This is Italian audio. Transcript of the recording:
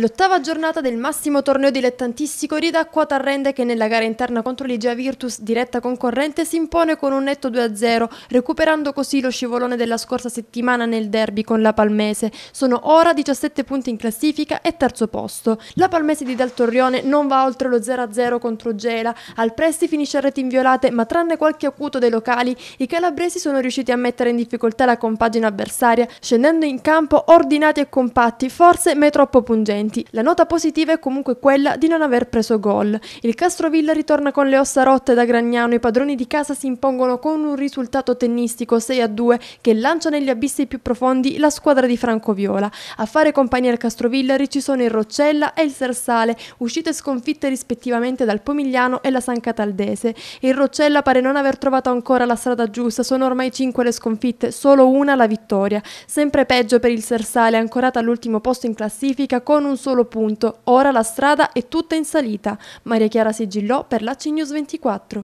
L'ottava giornata del massimo torneo dilettantistico ridacqua Tarrende che nella gara interna contro l'Igea Virtus, diretta concorrente, si impone con un netto 2-0, recuperando così lo scivolone della scorsa settimana nel derby con la Palmese. Sono ora 17 punti in classifica e terzo posto. La Palmese di Dal Torrione non va oltre lo 0-0 contro Gela, al Presti finisce a reti inviolate, ma tranne qualche acuto dei locali, i calabresi sono riusciti a mettere in difficoltà la compagine avversaria, scendendo in campo ordinati e compatti, forse mai troppo pungenti precedenti. La nota positiva è comunque quella di non aver preso gol. Il Castrovilla ritorna con le ossa rotte da Gragnano, i padroni di casa si impongono con un risultato tennistico 6 a 2 che lancia negli abissi più profondi la squadra di Francoviola. A fare compagnia al Castrovillari ci sono il Roccella e il Sersale, uscite sconfitte rispettivamente dal Pomigliano e la San Cataldese. Il Roccella pare non aver trovato ancora la strada giusta, sono ormai 5 le sconfitte, solo una la vittoria. Sempre peggio per il Sersale, ancorata all'ultimo posto in classifica con un solo punto. Ora la strada è tutta in salita. Maria Chiara sigillò per l'AC News 24.